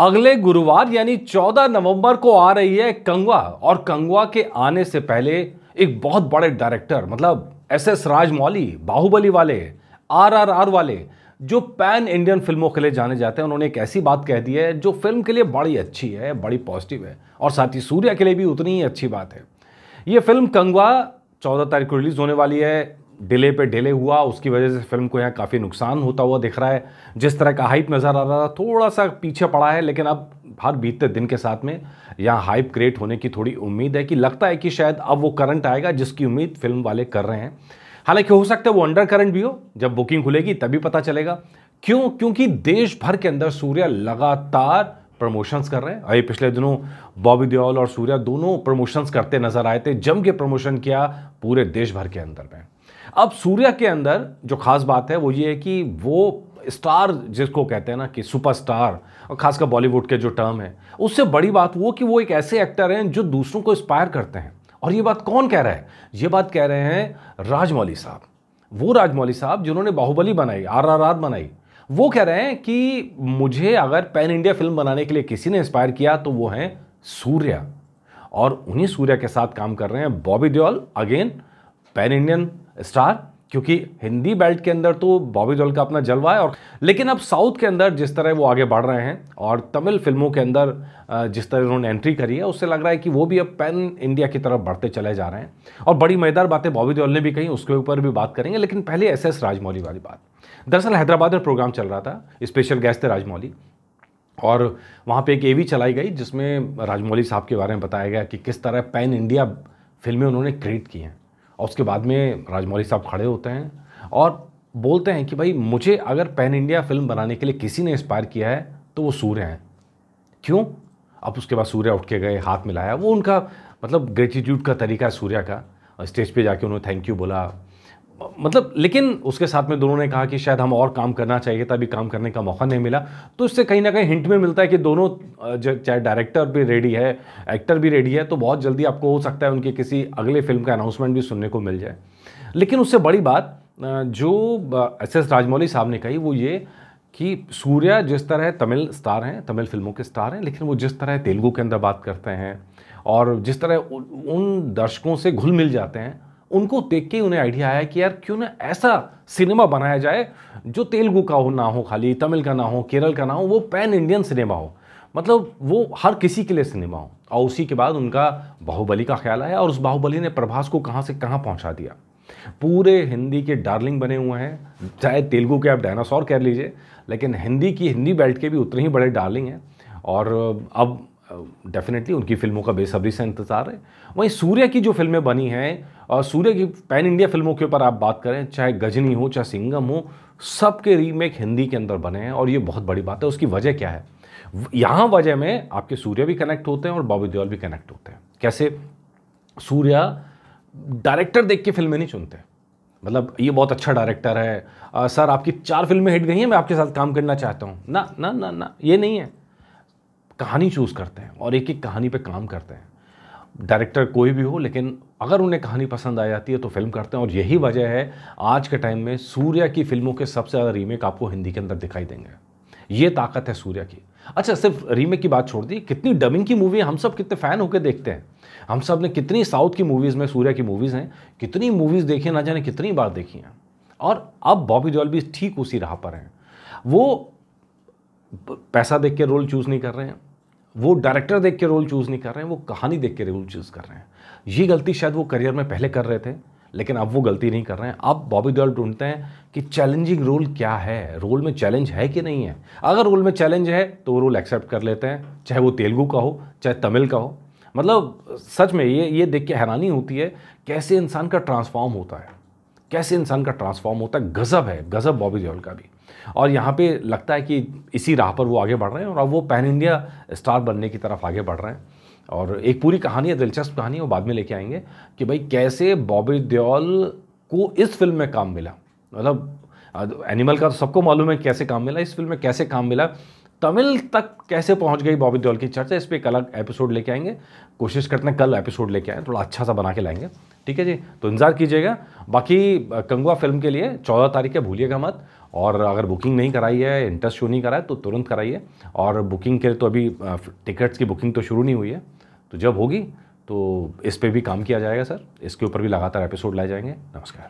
अगले गुरुवार यानी 14 नवंबर को आ रही है कंगवा और कंगवा के आने से पहले एक बहुत बड़े डायरेक्टर मतलब एस एस राजमौली बाहुबली वाले आर आर आर वाले जो पैन इंडियन फिल्मों के लिए जाने जाते हैं उन्होंने एक ऐसी बात कह दी है जो फिल्म के लिए बड़ी अच्छी है बड़ी पॉजिटिव है और साथ ही सूर्या के लिए भी उतनी ही अच्छी बात है ये फिल्म कंगवा चौदह तारीख को रिलीज़ होने वाली है डिले पे डिले हुआ उसकी वजह से फिल्म को यहाँ काफ़ी नुकसान होता हुआ दिख रहा है जिस तरह का हाइप नज़र आ रहा था थोड़ा सा पीछे पड़ा है लेकिन अब हर बीतते दिन के साथ में यहाँ हाइप क्रिएट होने की थोड़ी उम्मीद है कि लगता है कि शायद अब वो करंट आएगा जिसकी उम्मीद फिल्म वाले कर रहे हैं हालांकि हो सकता है वो अंडर करंट भी हो जब बुकिंग खुलेगी तभी पता चलेगा क्यों क्योंकि देश भर के अंदर सूर्या लगातार प्रमोशंस कर रहे हैं अभी पिछले दिनों बॉबी दियोल और सूर्या दोनों प्रमोशंस करते नजर आए थे जम के प्रमोशन किया पूरे देश भर के अंदर में अब सूर्य के अंदर जो खास बात है वो ये है कि वो स्टार जिसको कहते हैं ना कि सुपरस्टार और खासकर बॉलीवुड के जो टर्म है उससे बड़ी बात वो कि वो एक ऐसे एक्टर हैं जो दूसरों को इंस्पायर करते हैं और ये बात कौन कह रहा है ये बात कह रहे हैं राजमौली साहब वो राजमौली साहब जिन्होंने बाहुबली बनाई आर आर आर बनाई वो कह रहे हैं कि मुझे अगर पैन इंडिया फिल्म बनाने के लिए किसी ने इंस्पायर किया तो वो हैं सूर्या और उन्हीं सूर्या के साथ काम कर रहे हैं Bobby Deol again pan Indian star क्योंकि हिंदी बेल्ट के अंदर तो बॉबी दौल का अपना जलवा है और लेकिन अब साउथ के अंदर जिस तरह वो आगे बढ़ रहे हैं और तमिल फिल्मों के अंदर जिस तरह उन्होंने एंट्री करी है उससे लग रहा है कि वो भी अब पैन इंडिया की तरफ बढ़ते चले जा रहे हैं और बड़ी मजेदार बातें बॉबी दौल ने भी कही उसके ऊपर भी बात करेंगे लेकिन पहले एस एस राजमौली वाली बात दरअसल हैदराबाद में प्रोग्राम चल रहा था स्पेशल गेस्ट थे राजमौली और वहाँ पे एक ए चलाई गई जिसमें राजमौली साहब के बारे में बताया गया कि किस तरह पैन इंडिया फिल्में उन्होंने क्रिएट की हैं और उसके बाद में राजमौली साहब खड़े होते हैं और बोलते हैं कि भाई मुझे अगर पैन इंडिया फिल्म बनाने के लिए किसी ने इंस्पायर किया है तो वो सूर्य हैं क्यों अब उसके बाद सूर्य उठ के गए हाथ मिलाया वो उनका मतलब ग्रेटिट्यूड का तरीका है सूर्या का स्टेज पे जाके उन्होंने थैंक यू बोला मतलब लेकिन उसके साथ में दोनों ने कहा कि शायद हम और काम करना चाहिए था अभी काम करने का मौका नहीं मिला तो इससे कहीं ना कहीं हिंट में मिलता है कि दोनों चाहे डायरेक्टर भी रेडी है एक्टर भी रेडी है तो बहुत जल्दी आपको हो सकता है उनके किसी अगले फिल्म का अनाउंसमेंट भी सुनने को मिल जाए लेकिन उससे बड़ी बात जो एस एस राजमौली साहब ने कही वो ये कि सूर्या जिस तरह तमिल स्टार हैं तमिल फिल्मों के स्टार हैं लेकिन वो जिस तरह तेलुगु के अंदर बात करते हैं और जिस तरह उन दर्शकों से घुल मिल जाते हैं उनको देख के उन्हें आइडिया आया कि यार क्यों ना ऐसा सिनेमा बनाया जाए जो तेलुगु का हो ना हो खाली तमिल का ना हो केरल का ना हो वो पैन इंडियन सिनेमा हो मतलब वो हर किसी के लिए सिनेमा हो और उसी के बाद उनका बाहुबली का ख्याल आया और उस बाहुबली ने प्रभास को कहाँ से कहाँ पहुँचा दिया पूरे हिंदी के डार्लिंग बने हुए हैं चाहे तेलुगु के आप डायनासोर कह लीजिए लेकिन हिंदी की हिंदी बेल्ट के भी उतने ही बड़े डार्लिंग हैं और अब डेफिनेटली उनकी फिल्मों का बेसब्री से इंतज़ार है वहीं सूर्य की जो फिल्में बनी हैं और सूर्य की पैन इंडिया फिल्मों के ऊपर आप बात करें चाहे गजनी हो चाहे सिंगम हो सब के रीमेक हिंदी के अंदर बने हैं और ये बहुत बड़ी बात है उसकी वजह क्या है यहाँ वजह में आपके सूर्य भी कनेक्ट होते हैं और बॉबी देओल भी कनेक्ट होते हैं कैसे सूर्या डायरेक्टर देख के फिल्में नहीं चुनते मतलब ये बहुत अच्छा डायरेक्टर है आ, सर आपकी चार फिल्में हिट गई हैं मैं आपके साथ काम करना चाहता हूँ ना ना ना ना ये नहीं है कहानी चूज़ करते हैं और एक एक कहानी पे काम करते हैं डायरेक्टर कोई भी हो लेकिन अगर उन्हें कहानी पसंद आ जाती है तो फिल्म करते हैं और यही वजह है आज के टाइम में सूर्या की फिल्मों के सबसे ज़्यादा रीमेक आपको हिंदी के अंदर दिखाई देंगे ये ताकत है सूर्या की अच्छा सिर्फ रीमेक की बात छोड़ दी कितनी डबिंग की मूवी हम सब कितने फ़ैन होकर देखते हैं हम सब ने कितनी साउथ की मूवीज़ में सूर्या की मूवीज़ हैं कितनी मूवीज़ देखी ना जाने कितनी बार देखी हैं और अब बॉबी जॉल भी ठीक उसी राह पर हैं वो पैसा देख के रोल चूज़ नहीं कर रहे हैं वो डायरेक्टर देख के रोल चूज़ नहीं कर रहे हैं वो कहानी देख के रोल चूज़ कर रहे हैं ये गलती शायद वो करियर में पहले कर रहे थे लेकिन अब वो गलती नहीं कर रहे हैं अब बॉबी डॉल ढूंढते हैं कि चैलेंजिंग रोल क्या है रोल में चैलेंज है कि नहीं है अगर रोल में चैलेंज है तो वो रोल एक्सेप्ट कर लेते हैं चाहे वो तेलुगू का हो चाहे तमिल का हो मतलब सच में ये ये देख के हैरानी होती है कैसे इंसान का ट्रांसफॉर्म होता है कैसे इंसान का ट्रांसफॉर्म होता है गज़ब है गज़ब बॉबी देओल का भी और यहाँ पे लगता है कि इसी राह पर वो आगे बढ़ रहे हैं और अब वो पैन इंडिया स्टार बनने की तरफ आगे बढ़ रहे हैं और एक पूरी कहानी है दिलचस्प कहानी है वो बाद में लेके आएंगे कि भाई कैसे बॉबी देओल को इस फिल्म में काम मिला मतलब एनिमल का तो सबको मालूम है कैसे काम मिला इस फिल्म में कैसे काम मिला तमिल तक कैसे पहुंच गई बॉबी देओल की चर्चा इस पर एक अलग एपिसोड लेके आएंगे कोशिश करते हैं कल एपिसोड लेके आएँ थोड़ा अच्छा सा बना के लाएंगे ठीक है जी तो इंतज़ार कीजिएगा बाकी कंगवा फिल्म के लिए चौदह तारीख है भूलिएगा मत और अगर बुकिंग नहीं कराई है इंटरेस्ट शो नहीं कराए तो तुरंत कराइए और बुकिंग के तो अभी टिकट्स की बुकिंग तो शुरू नहीं हुई है तो जब होगी तो इस पर भी काम किया जाएगा सर इसके ऊपर भी लगातार एपिसोड लाए जाएंगे नमस्कार